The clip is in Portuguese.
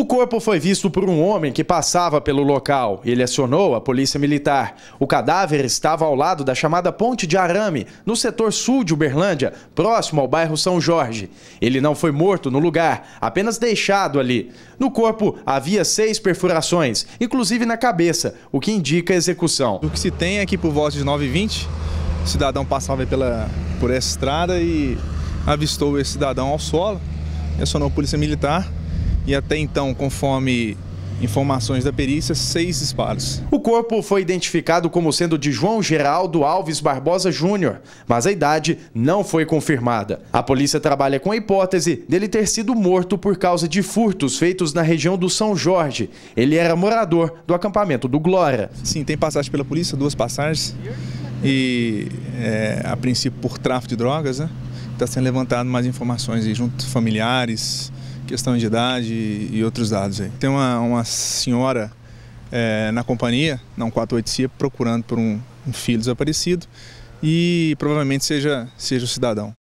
O corpo foi visto por um homem que passava pelo local. Ele acionou a polícia militar. O cadáver estava ao lado da chamada Ponte de Arame, no setor sul de Uberlândia, próximo ao bairro São Jorge. Ele não foi morto no lugar, apenas deixado ali. No corpo havia seis perfurações, inclusive na cabeça, o que indica a execução. O que se tem é por voz de 9h20, o cidadão passava pela, por essa estrada e avistou esse cidadão ao solo, acionou a polícia militar e até então, conforme informações da perícia, seis disparos. O corpo foi identificado como sendo de João Geraldo Alves Barbosa Júnior, mas a idade não foi confirmada. A polícia trabalha com a hipótese dele ter sido morto por causa de furtos feitos na região do São Jorge. Ele era morador do acampamento do Glória. Sim, tem passagem pela polícia, duas passagens, e é, a princípio por tráfico de drogas, né? Está sendo levantado mais informações aí, junto familiares, questão de idade e outros dados aí. Tem uma, uma senhora é, na companhia, na 148 procurando por um, um filho desaparecido e provavelmente seja, seja o cidadão.